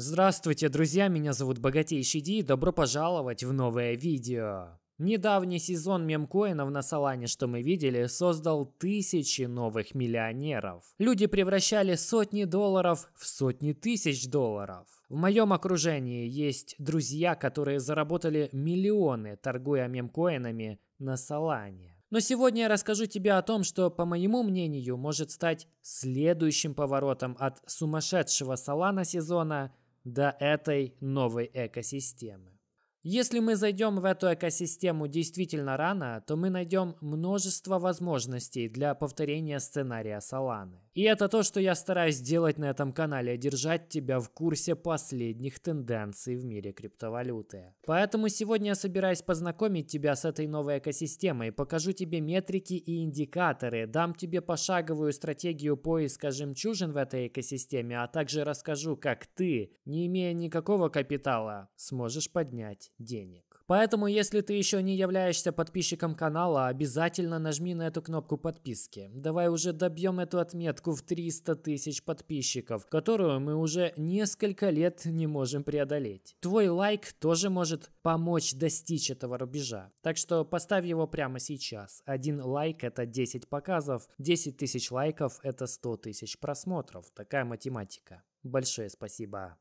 Здравствуйте, друзья, меня зовут Богатейший Ди и добро пожаловать в новое видео. Недавний сезон мемкоинов на Салане, что мы видели, создал тысячи новых миллионеров. Люди превращали сотни долларов в сотни тысяч долларов. В моем окружении есть друзья, которые заработали миллионы, торгуя мемкоинами на Салане. Но сегодня я расскажу тебе о том, что, по моему мнению, может стать следующим поворотом от сумасшедшего Салана сезона до этой новой экосистемы. Если мы зайдем в эту экосистему действительно рано, то мы найдем множество возможностей для повторения сценария Соланы. И это то, что я стараюсь делать на этом канале, держать тебя в курсе последних тенденций в мире криптовалюты. Поэтому сегодня я собираюсь познакомить тебя с этой новой экосистемой, покажу тебе метрики и индикаторы, дам тебе пошаговую стратегию поиска жемчужин в этой экосистеме, а также расскажу, как ты, не имея никакого капитала, сможешь поднять денег. Поэтому, если ты еще не являешься подписчиком канала, обязательно нажми на эту кнопку подписки. Давай уже добьем эту отметку в 300 тысяч подписчиков, которую мы уже несколько лет не можем преодолеть. Твой лайк тоже может помочь достичь этого рубежа. Так что поставь его прямо сейчас. Один лайк это 10 показов, 10 тысяч лайков это 100 тысяч просмотров. Такая математика. Большое спасибо.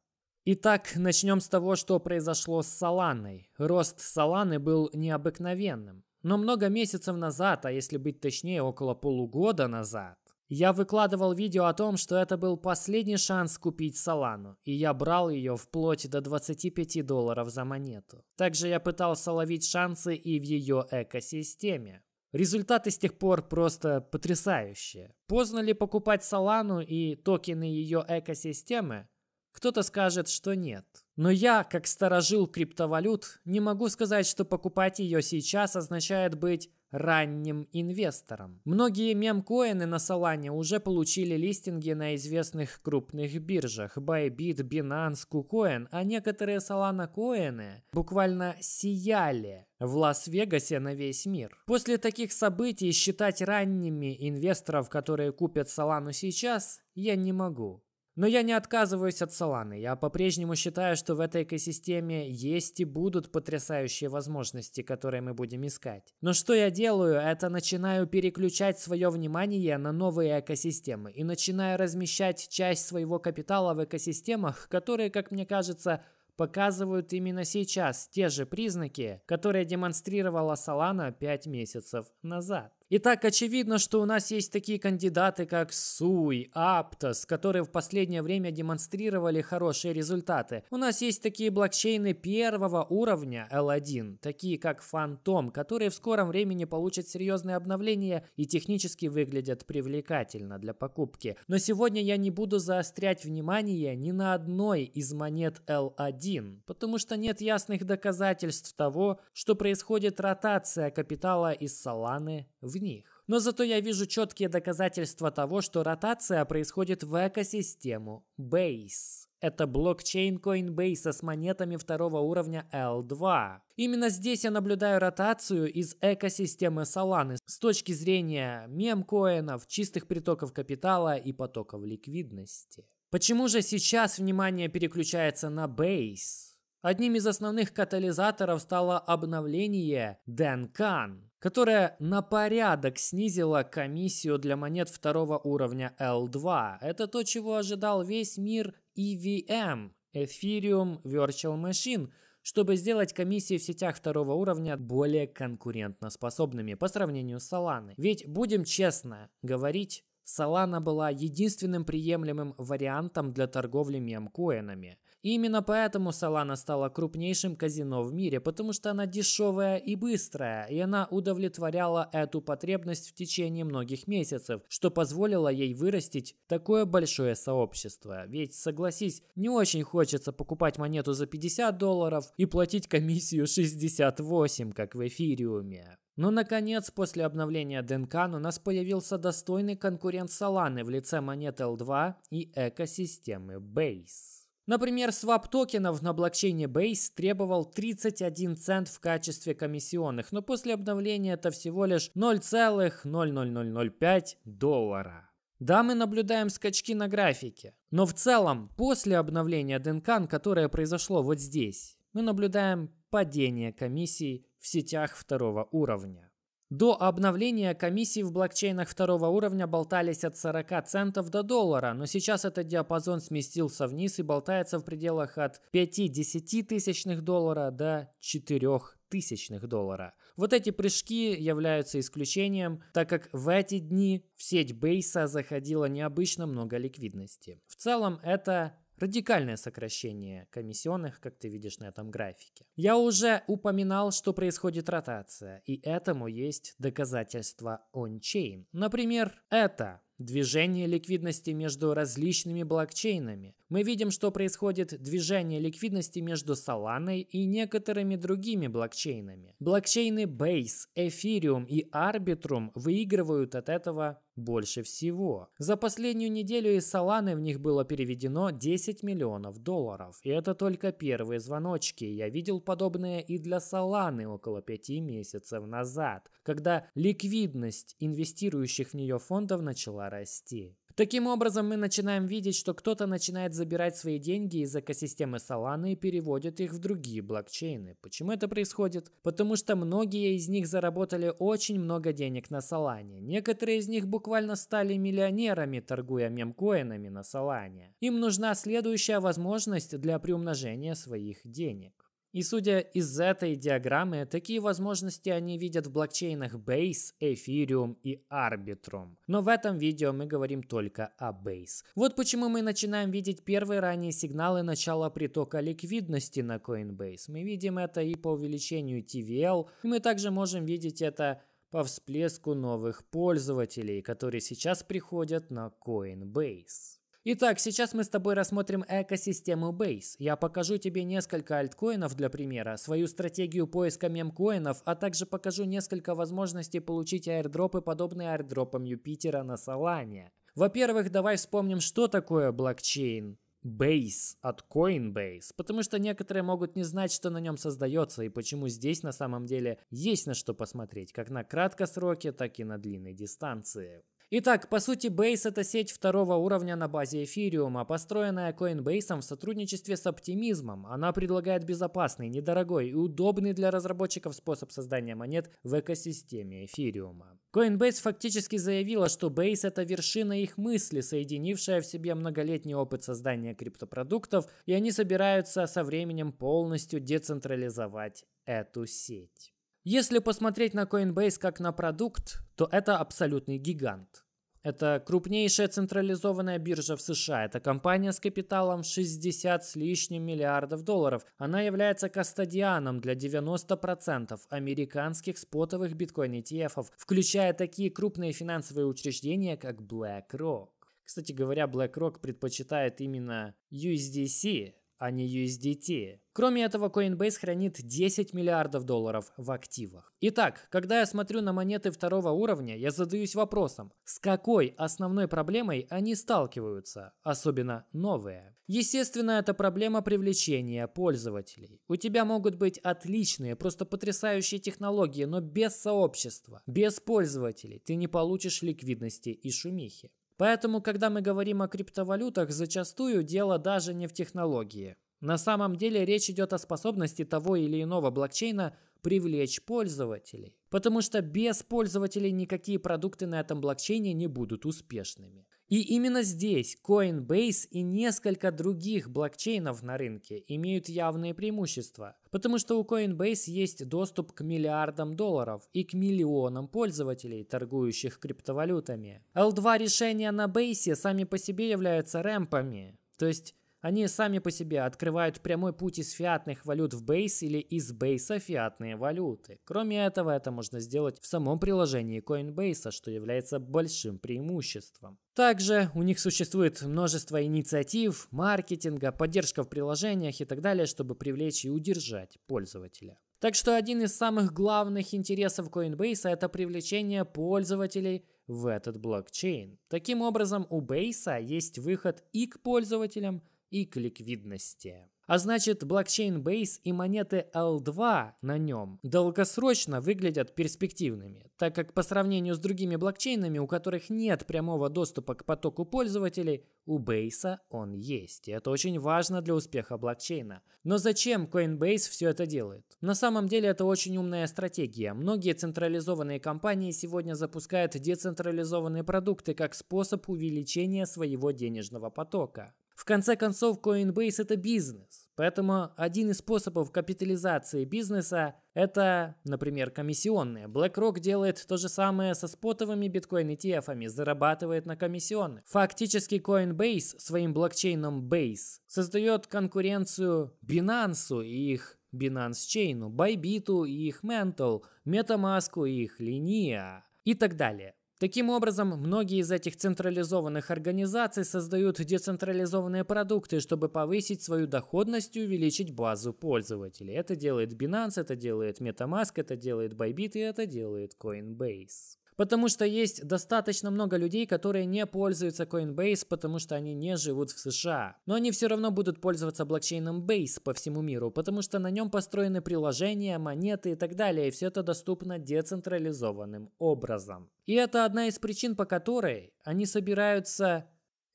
Итак, начнем с того, что произошло с Саланой. Рост Саланы был необыкновенным. Но много месяцев назад, а если быть точнее, около полугода назад, я выкладывал видео о том, что это был последний шанс купить Салану, и я брал ее вплоть до 25 долларов за монету. Также я пытался ловить шансы и в ее экосистеме. Результаты с тех пор просто потрясающие. Поздно ли покупать Салану и токены ее экосистемы? Кто-то скажет, что нет. Но я, как сторожил криптовалют, не могу сказать, что покупать ее сейчас означает быть ранним инвестором. Многие мемкоины на Солане уже получили листинги на известных крупных биржах Bybit, Binance, KuCoin, а некоторые Solana коины буквально сияли в Лас-Вегасе на весь мир. После таких событий считать ранними инвесторов, которые купят Солану сейчас, я не могу. Но я не отказываюсь от Solana. Я по-прежнему считаю, что в этой экосистеме есть и будут потрясающие возможности, которые мы будем искать. Но что я делаю, это начинаю переключать свое внимание на новые экосистемы и начинаю размещать часть своего капитала в экосистемах, которые, как мне кажется, показывают именно сейчас те же признаки, которые демонстрировала Solana 5 месяцев назад. Итак, очевидно, что у нас есть такие кандидаты, как Суй, Аптос, которые в последнее время демонстрировали хорошие результаты. У нас есть такие блокчейны первого уровня L1, такие как Фантом, которые в скором времени получат серьезные обновления и технически выглядят привлекательно для покупки. Но сегодня я не буду заострять внимание ни на одной из монет L1, потому что нет ясных доказательств того, что происходит ротация капитала из Solana в них. Но зато я вижу четкие доказательства того, что ротация происходит в экосистему Base. Это блокчейн Coinbase с монетами второго уровня L2. Именно здесь я наблюдаю ротацию из экосистемы Solana с точки зрения мемкоинов, чистых притоков капитала и потоков ликвидности. Почему же сейчас внимание переключается на Base? Одним из основных катализаторов стало обновление Денкан, которое на порядок снизило комиссию для монет второго уровня L2. Это то, чего ожидал весь мир EVM, Ethereum Virtual Machine, чтобы сделать комиссии в сетях второго уровня более конкурентоспособными по сравнению с Solana. Ведь, будем честно говорить, Solana была единственным приемлемым вариантом для торговли мемкоинами – именно поэтому Solana стала крупнейшим казино в мире, потому что она дешевая и быстрая, и она удовлетворяла эту потребность в течение многих месяцев, что позволило ей вырастить такое большое сообщество. Ведь, согласись, не очень хочется покупать монету за 50 долларов и платить комиссию 68, как в эфириуме. Но, наконец, после обновления ДНК у нас появился достойный конкурент Solana в лице монет L2 и экосистемы Base. Например, свап токенов на блокчейне Base требовал 31 цент в качестве комиссионных, но после обновления это всего лишь 0,00005 доллара. Да, мы наблюдаем скачки на графике, но в целом после обновления Денкан, которое произошло вот здесь, мы наблюдаем падение комиссий в сетях второго уровня. До обновления комиссии в блокчейнах второго уровня болтались от 40 центов до доллара, но сейчас этот диапазон сместился вниз и болтается в пределах от 5-10 тысячных доллара до 4 тысячных доллара. Вот эти прыжки являются исключением, так как в эти дни в сеть Бейса заходило необычно много ликвидности. В целом это Радикальное сокращение комиссионных, как ты видишь на этом графике. Я уже упоминал, что происходит ротация, и этому есть доказательства on-chain. Например, это Движение ликвидности между различными блокчейнами. Мы видим, что происходит движение ликвидности между Solana и некоторыми другими блокчейнами. Блокчейны Base, Ethereum и Arbitrum выигрывают от этого больше всего. За последнюю неделю из Соланы в них было переведено 10 миллионов долларов. И это только первые звоночки. Я видел подобное и для Соланы около 5 месяцев назад, когда ликвидность инвестирующих в нее фондов начала расти. Таким образом, мы начинаем видеть, что кто-то начинает забирать свои деньги из экосистемы Solana и переводит их в другие блокчейны. Почему это происходит? Потому что многие из них заработали очень много денег на Solana. Некоторые из них буквально стали миллионерами, торгуя мемкоинами на Solana. Им нужна следующая возможность для приумножения своих денег. И судя из этой диаграммы, такие возможности они видят в блокчейнах Base, Ethereum и Arbitrum. Но в этом видео мы говорим только о Base. Вот почему мы начинаем видеть первые ранние сигналы начала притока ликвидности на Coinbase. Мы видим это и по увеличению TVL, и мы также можем видеть это по всплеску новых пользователей, которые сейчас приходят на Coinbase. Итак, сейчас мы с тобой рассмотрим экосистему Base. Я покажу тебе несколько альткоинов для примера, свою стратегию поиска мемкоинов, а также покажу несколько возможностей получить аирдропы, подобные аирдропам Юпитера на Солане. Во-первых, давай вспомним, что такое блокчейн. Base от Coinbase, потому что некоторые могут не знать, что на нем создается и почему здесь на самом деле есть на что посмотреть, как на краткосроке, так и на длинной дистанции. Итак, по сути, Base — это сеть второго уровня на базе эфириума, построенная Coinbase в сотрудничестве с Оптимизмом. Она предлагает безопасный, недорогой и удобный для разработчиков способ создания монет в экосистеме эфириума. Coinbase фактически заявила, что Base — это вершина их мысли, соединившая в себе многолетний опыт создания криптопродуктов, и они собираются со временем полностью децентрализовать эту сеть. Если посмотреть на Coinbase как на продукт, то это абсолютный гигант. Это крупнейшая централизованная биржа в США. Это компания с капиталом 60 с лишним миллиардов долларов. Она является кастодианом для 90% американских спотовых биткоин ETF, включая такие крупные финансовые учреждения, как BlackRock. Кстати говоря, BlackRock предпочитает именно USDC, а не USDT. Кроме этого, Coinbase хранит 10 миллиардов долларов в активах. Итак, когда я смотрю на монеты второго уровня, я задаюсь вопросом, с какой основной проблемой они сталкиваются, особенно новые. Естественно, это проблема привлечения пользователей. У тебя могут быть отличные, просто потрясающие технологии, но без сообщества, без пользователей ты не получишь ликвидности и шумихи. Поэтому, когда мы говорим о криптовалютах, зачастую дело даже не в технологии. На самом деле речь идет о способности того или иного блокчейна привлечь пользователей. Потому что без пользователей никакие продукты на этом блокчейне не будут успешными. И именно здесь Coinbase и несколько других блокчейнов на рынке имеют явные преимущества, потому что у Coinbase есть доступ к миллиардам долларов и к миллионам пользователей, торгующих криптовалютами. L2 решения на бейсе сами по себе являются рэмпами, то есть они сами по себе открывают прямой путь из фиатных валют в бейс или из бейса фиатные валюты. Кроме этого, это можно сделать в самом приложении Coinbase, что является большим преимуществом. Также у них существует множество инициатив, маркетинга, поддержка в приложениях и так далее, чтобы привлечь и удержать пользователя. Так что один из самых главных интересов Coinbase это привлечение пользователей в этот блокчейн. Таким образом, у Бейса есть выход и к пользователям, и к ликвидности. А значит, блокчейн Base и монеты L2 на нем долгосрочно выглядят перспективными, так как по сравнению с другими блокчейнами, у которых нет прямого доступа к потоку пользователей, у Base он есть. И это очень важно для успеха блокчейна. Но зачем Coinbase все это делает? На самом деле это очень умная стратегия. Многие централизованные компании сегодня запускают децентрализованные продукты как способ увеличения своего денежного потока. В конце концов, Coinbase – это бизнес. Поэтому один из способов капитализации бизнеса – это, например, комиссионные. BlackRock делает то же самое со спотовыми биткоин etf зарабатывает на комиссионных. Фактически Coinbase своим блокчейном Base создает конкуренцию Binance и их Binance Chain, Bybit и их Mental, MetaMask и их Linea и так далее. Таким образом, многие из этих централизованных организаций создают децентрализованные продукты, чтобы повысить свою доходность и увеличить базу пользователей. Это делает Binance, это делает MetaMask, это делает Bybit и это делает Coinbase. Потому что есть достаточно много людей, которые не пользуются Coinbase, потому что они не живут в США. Но они все равно будут пользоваться блокчейном Base по всему миру, потому что на нем построены приложения, монеты и так далее, и все это доступно децентрализованным образом. И это одна из причин, по которой они собираются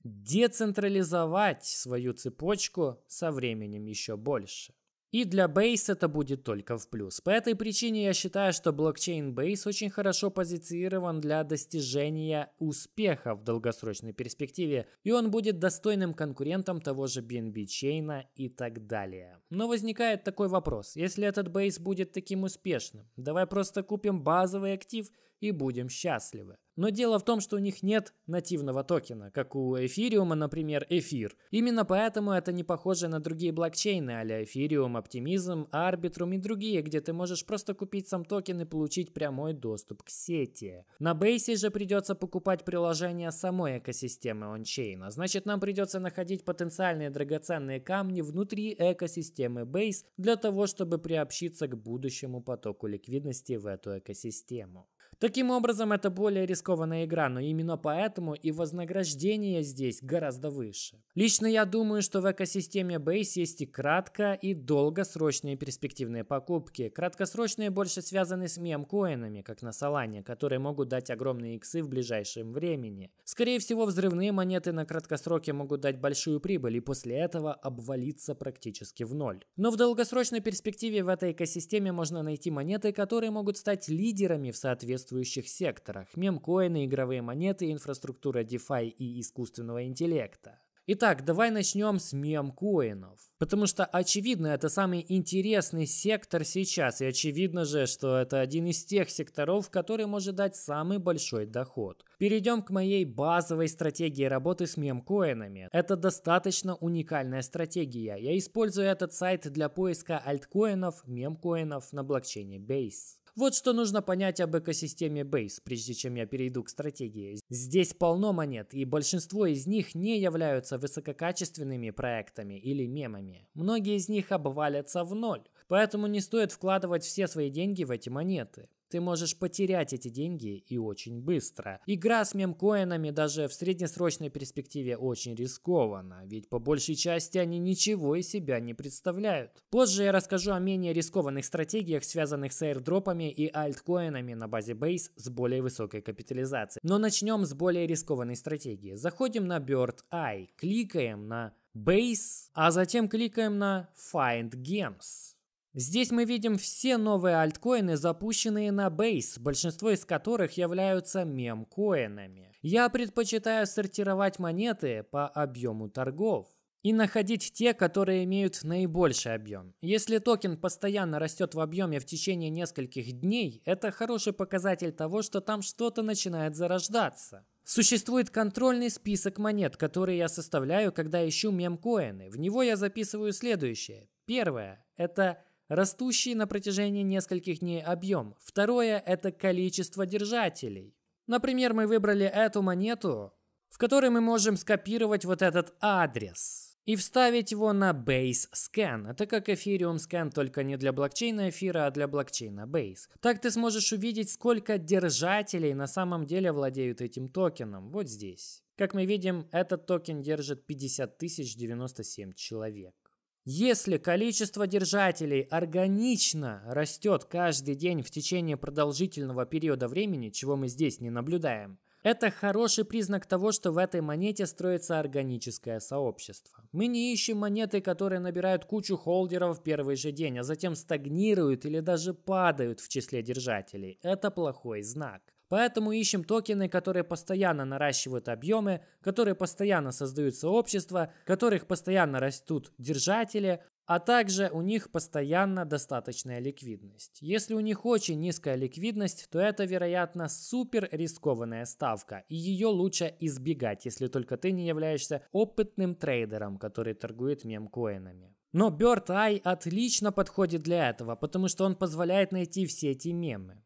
децентрализовать свою цепочку со временем еще больше. И для Base это будет только в плюс. По этой причине я считаю, что блокчейн Base очень хорошо позиционирован для достижения успеха в долгосрочной перспективе, и он будет достойным конкурентом того же BNB чейна и так далее. Но возникает такой вопрос, если этот Base будет таким успешным, давай просто купим базовый актив и будем счастливы. Но дело в том, что у них нет нативного токена, как у эфириума, например, эфир. Именно поэтому это не похоже на другие блокчейны, а-ля эфириум, оптимизм, арбитрум и другие, где ты можешь просто купить сам токен и получить прямой доступ к сети. На бейсе же придется покупать приложение самой экосистемы ончейна. Значит, нам придется находить потенциальные драгоценные камни внутри экосистемы бейс для того, чтобы приобщиться к будущему потоку ликвидности в эту экосистему. Таким образом, это более рискованная игра, но именно поэтому и вознаграждение здесь гораздо выше. Лично я думаю, что в экосистеме Base есть и кратко, и долгосрочные перспективные покупки. Краткосрочные больше связаны с мемкоинами, как на Солане, которые могут дать огромные иксы в ближайшем времени. Скорее всего, взрывные монеты на краткосроке могут дать большую прибыль и после этого обвалиться практически в ноль. Но в долгосрочной перспективе в этой экосистеме можно найти монеты, которые могут стать лидерами в соответствии соответствующих секторах – мемкоины, игровые монеты, инфраструктура DeFi и искусственного интеллекта. Итак, давай начнем с мемкоинов. Потому что, очевидно, это самый интересный сектор сейчас. И очевидно же, что это один из тех секторов, который может дать самый большой доход. Перейдем к моей базовой стратегии работы с мемкоинами. Это достаточно уникальная стратегия. Я использую этот сайт для поиска альткоинов, мемкоинов на блокчейне Base. Вот что нужно понять об экосистеме Base, прежде чем я перейду к стратегии. Здесь полно монет, и большинство из них не являются высококачественными проектами или мемами. Многие из них обвалятся в ноль, поэтому не стоит вкладывать все свои деньги в эти монеты. Ты можешь потерять эти деньги и очень быстро. Игра с мемкоинами даже в среднесрочной перспективе очень рискована, ведь по большей части они ничего из себя не представляют. Позже я расскажу о менее рискованных стратегиях, связанных с аирдропами и альткоинами на базе Base с более высокой капитализацией. Но начнем с более рискованной стратегии. Заходим на Bird Eye, кликаем на Base, а затем кликаем на Find Games. Здесь мы видим все новые альткоины, запущенные на бейс, большинство из которых являются мемкоинами. Я предпочитаю сортировать монеты по объему торгов и находить те, которые имеют наибольший объем. Если токен постоянно растет в объеме в течение нескольких дней, это хороший показатель того, что там что-то начинает зарождаться. Существует контрольный список монет, которые я составляю, когда ищу мемкоины. В него я записываю следующее. Первое – это Растущий на протяжении нескольких дней объем. Второе – это количество держателей. Например, мы выбрали эту монету, в которой мы можем скопировать вот этот адрес и вставить его на Base Scan. Это как Ethereum Scan, только не для блокчейна эфира, а для блокчейна Base. Так ты сможешь увидеть, сколько держателей на самом деле владеют этим токеном. Вот здесь. Как мы видим, этот токен держит 50 097 человек. Если количество держателей органично растет каждый день в течение продолжительного периода времени, чего мы здесь не наблюдаем, это хороший признак того, что в этой монете строится органическое сообщество. Мы не ищем монеты, которые набирают кучу холдеров в первый же день, а затем стагнируют или даже падают в числе держателей. Это плохой знак. Поэтому ищем токены, которые постоянно наращивают объемы, которые постоянно создают сообщества, которых постоянно растут держатели, а также у них постоянно достаточная ликвидность. Если у них очень низкая ликвидность, то это, вероятно, супер рискованная ставка, и ее лучше избегать, если только ты не являешься опытным трейдером, который торгует мемкоинами. Но Bird Eye отлично подходит для этого, потому что он позволяет найти все эти мемы.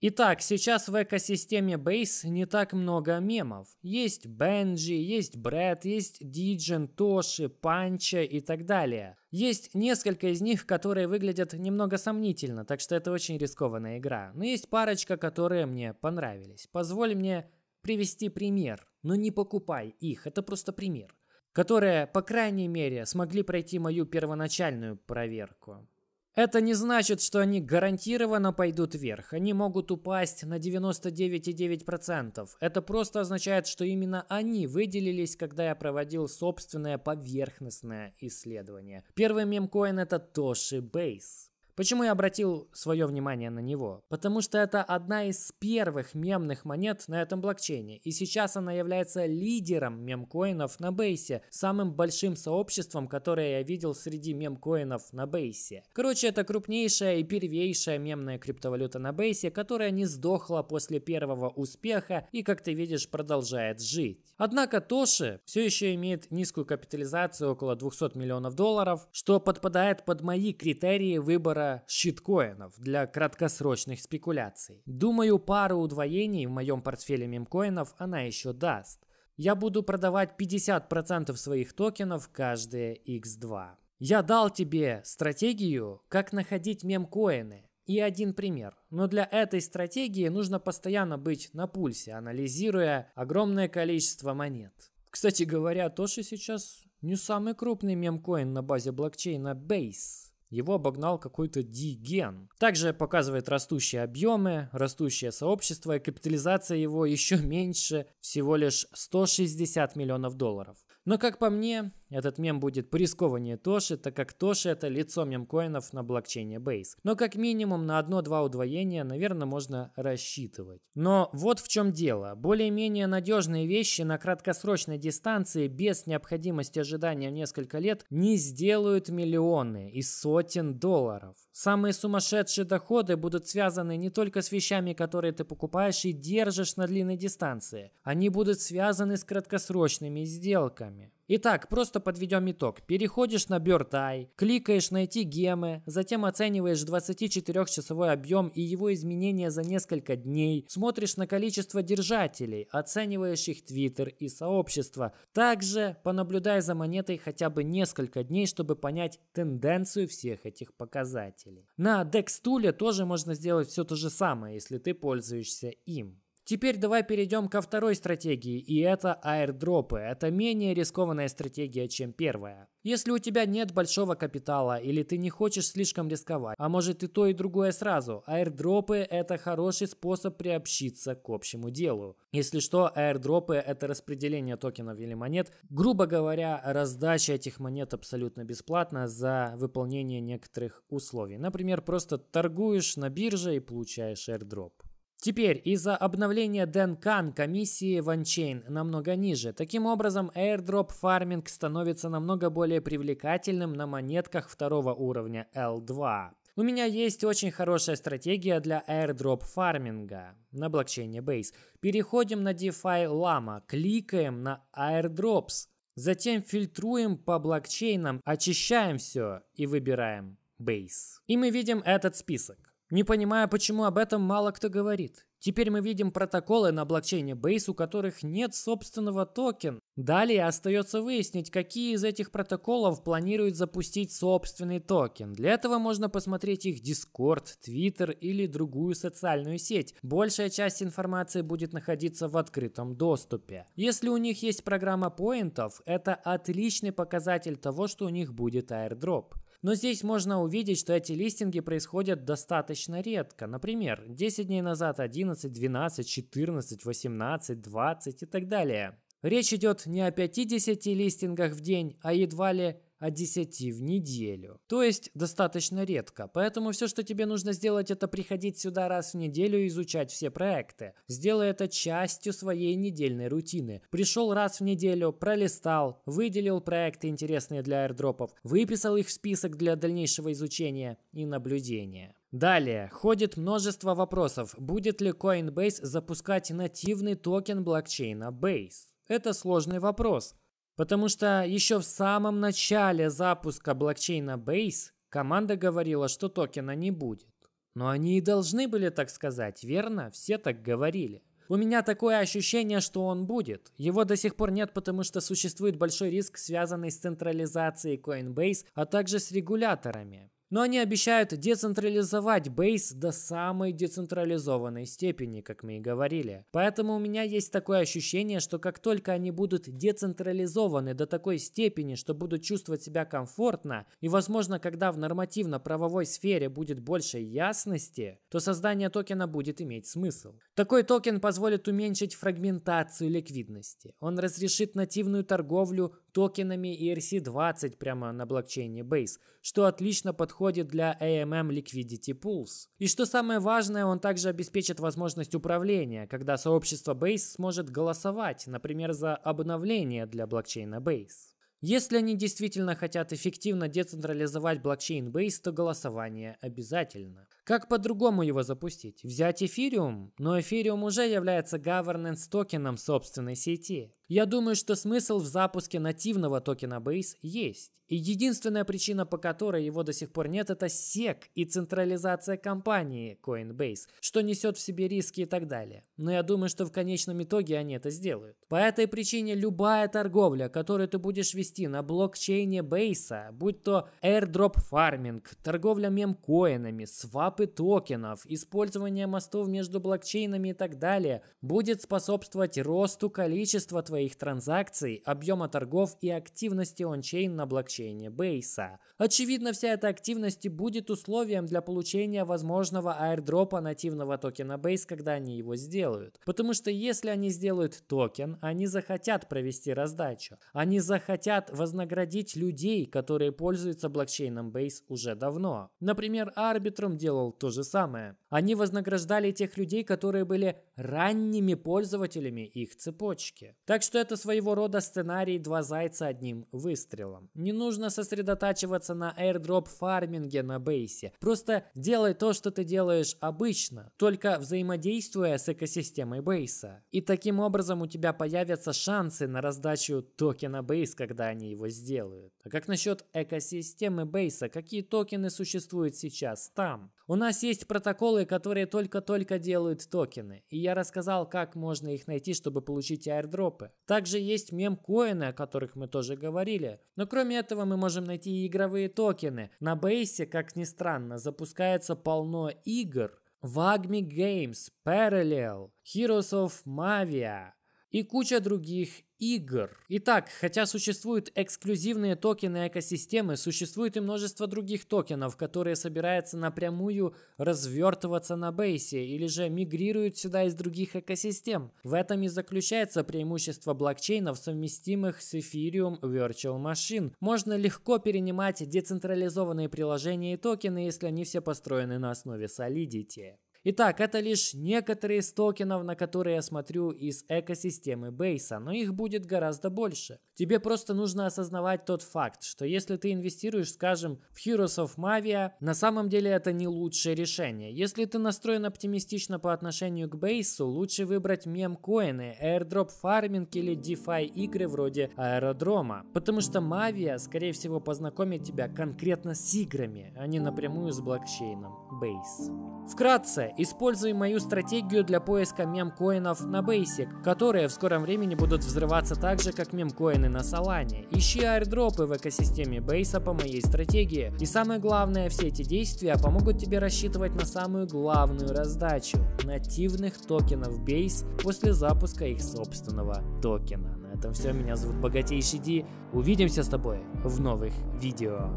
Итак, сейчас в экосистеме Base не так много мемов. Есть Бенджи, есть Брэд, есть Диджин, Тоши, Панча и так далее. Есть несколько из них, которые выглядят немного сомнительно, так что это очень рискованная игра. Но есть парочка, которые мне понравились. Позволь мне привести пример, но не покупай их, это просто пример. Которые, по крайней мере, смогли пройти мою первоначальную проверку. Это не значит, что они гарантированно пойдут вверх. Они могут упасть на 99,9%. Это просто означает, что именно они выделились, когда я проводил собственное поверхностное исследование. Первый мемкоин это Toshi Base. Почему я обратил свое внимание на него? Потому что это одна из первых мемных монет на этом блокчейне, и сейчас она является лидером мемкоинов на бейсе, самым большим сообществом, которое я видел среди мемкоинов на бейсе. Короче, это крупнейшая и первейшая мемная криптовалюта на бейсе, которая не сдохла после первого успеха и, как ты видишь, продолжает жить. Однако Тоши все еще имеет низкую капитализацию около 200 миллионов долларов, что подпадает под мои критерии выбора для щиткоинов, для краткосрочных спекуляций. Думаю, пару удвоений в моем портфеле мемкоинов она еще даст. Я буду продавать 50% своих токенов каждые X2. Я дал тебе стратегию, как находить мемкоины. И один пример. Но для этой стратегии нужно постоянно быть на пульсе, анализируя огромное количество монет. Кстати говоря, Тоши сейчас не самый крупный мемкоин на базе блокчейна Base. Его обогнал какой-то Диген. Также показывает растущие объемы, растущее сообщество и капитализация его еще меньше, всего лишь 160 миллионов долларов. Но, как по мне, этот мем будет порискованнее Тоши, так как Тоши это лицо мемкоинов на блокчейне Base. Но как минимум на одно-два удвоения, наверное, можно рассчитывать. Но вот в чем дело. Более-менее надежные вещи на краткосрочной дистанции без необходимости ожидания в несколько лет не сделают миллионы и сотен долларов. Самые сумасшедшие доходы будут связаны не только с вещами, которые ты покупаешь и держишь на длинной дистанции. Они будут связаны с краткосрочными сделками. Итак, просто подведем итог. Переходишь на BirdEye, кликаешь «Найти гемы», затем оцениваешь 24-часовой объем и его изменения за несколько дней, смотришь на количество держателей, оцениваешь их твиттер и сообщество. Также понаблюдай за монетой хотя бы несколько дней, чтобы понять тенденцию всех этих показателей. На DexTool тоже можно сделать все то же самое, если ты пользуешься им. Теперь давай перейдем ко второй стратегии, и это аирдропы. Это менее рискованная стратегия, чем первая. Если у тебя нет большого капитала или ты не хочешь слишком рисковать, а может и то и другое сразу, аирдропы это хороший способ приобщиться к общему делу. Если что, аирдропы это распределение токенов или монет. Грубо говоря, раздача этих монет абсолютно бесплатно за выполнение некоторых условий. Например, просто торгуешь на бирже и получаешь airdrop. Теперь из-за обновления Денкан комиссии в намного ниже. Таким образом, airdrop фарминг становится намного более привлекательным на монетках второго уровня L2. У меня есть очень хорошая стратегия для airdrop фарминга на блокчейне Base. Переходим на DeFi Llama, кликаем на airdrops, затем фильтруем по блокчейнам, очищаем все и выбираем Base. И мы видим этот список. Не понимая, почему об этом мало кто говорит. Теперь мы видим протоколы на блокчейне Base, у которых нет собственного токен. Далее остается выяснить, какие из этих протоколов планируют запустить собственный токен. Для этого можно посмотреть их Discord, Twitter или другую социальную сеть. Большая часть информации будет находиться в открытом доступе. Если у них есть программа поинтов, это отличный показатель того, что у них будет airdrop. Но здесь можно увидеть, что эти листинги происходят достаточно редко. Например, 10 дней назад 11, 12, 14, 18, 20 и так далее. Речь идет не о 50 листингах в день, а едва ли от 10 в неделю. То есть достаточно редко. Поэтому все, что тебе нужно сделать, это приходить сюда раз в неделю и изучать все проекты. Сделай это частью своей недельной рутины. Пришел раз в неделю, пролистал, выделил проекты, интересные для airdropов, выписал их в список для дальнейшего изучения и наблюдения. Далее, ходит множество вопросов, будет ли Coinbase запускать нативный токен блокчейна Base. Это сложный вопрос. Потому что еще в самом начале запуска блокчейна Base команда говорила, что токена не будет. Но они и должны были так сказать, верно? Все так говорили. У меня такое ощущение, что он будет. Его до сих пор нет, потому что существует большой риск, связанный с централизацией Coinbase, а также с регуляторами. Но они обещают децентрализовать бейс до самой децентрализованной степени, как мы и говорили. Поэтому у меня есть такое ощущение, что как только они будут децентрализованы до такой степени, что будут чувствовать себя комфортно, и возможно, когда в нормативно-правовой сфере будет больше ясности, то создание токена будет иметь смысл. Такой токен позволит уменьшить фрагментацию ликвидности. Он разрешит нативную торговлю токенами ERC-20 прямо на блокчейне Base, что отлично подходит подходит для AMM Liquidity Pools. И что самое важное, он также обеспечит возможность управления, когда сообщество Base сможет голосовать, например, за обновление для блокчейна Base. Если они действительно хотят эффективно децентрализовать блокчейн Base, то голосование обязательно. Как по-другому его запустить? Взять эфириум? Но эфириум уже является governance токеном собственной сети. Я думаю, что смысл в запуске нативного токена Base есть. И единственная причина, по которой его до сих пор нет, это SEC и централизация компании Coinbase, что несет в себе риски и так далее. Но я думаю, что в конечном итоге они это сделают. По этой причине любая торговля, которую ты будешь вести на блокчейне Base, будь то airdrop farming, торговля мемкоинами, свап свапы токенов, использование мостов между блокчейнами и так далее будет способствовать росту количества твоих транзакций, объема торгов и активности ончейн на блокчейне Бейса. Очевидно, вся эта активность и будет условием для получения возможного аирдропа нативного токена Base, когда они его сделают. Потому что если они сделают токен, они захотят провести раздачу. Они захотят вознаградить людей, которые пользуются блокчейном Base уже давно. Например, арбитром делал делал то же самое. Они вознаграждали тех людей, которые были ранними пользователями их цепочки. Так что это своего рода сценарий «два зайца одним выстрелом». Не нужно сосредотачиваться на airdrop фарминге на бейсе. Просто делай то, что ты делаешь обычно, только взаимодействуя с экосистемой бейса. И таким образом у тебя появятся шансы на раздачу токена бейс, когда они его сделают. А как насчет экосистемы бейса? Какие токены существуют сейчас там? У нас есть протоколы, которые только-только делают токены, и я рассказал, как можно их найти, чтобы получить аирдропы. Также есть мемкоины, о которых мы тоже говорили. Но кроме этого мы можем найти и игровые токены. На бейсе, как ни странно, запускается полно игр. вагми Games, Parallel, Heroes of Mavia, и куча других игр. Итак, хотя существуют эксклюзивные токены экосистемы, существует и множество других токенов, которые собираются напрямую развертываться на бейсе или же мигрируют сюда из других экосистем. В этом и заключается преимущество блокчейнов, совместимых с Ethereum Virtual Machine. Можно легко перенимать децентрализованные приложения и токены, если они все построены на основе Solidity. Итак, это лишь некоторые из токенов, на которые я смотрю из экосистемы Бейса, но их будет гораздо больше. Тебе просто нужно осознавать тот факт, что если ты инвестируешь, скажем, в Heroes of Mavia, на самом деле это не лучшее решение. Если ты настроен оптимистично по отношению к Бейсу, лучше выбрать мем-коины, airdrop фарминг или DeFi игры вроде аэродрома. Потому что Mavia, скорее всего, познакомит тебя конкретно с играми, а не напрямую с блокчейном Бейс. Вкратце, используй мою стратегию для поиска мемкоинов на Basic, которые в скором времени будут взрываться так же, как мемкоины на Solana. Ищи аирдропы в экосистеме Бейса по моей стратегии. И самое главное, все эти действия помогут тебе рассчитывать на самую главную раздачу – нативных токенов Base после запуска их собственного токена. На этом все, меня зовут Богатейший Ди. Увидимся с тобой в новых видео.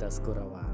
До скорого.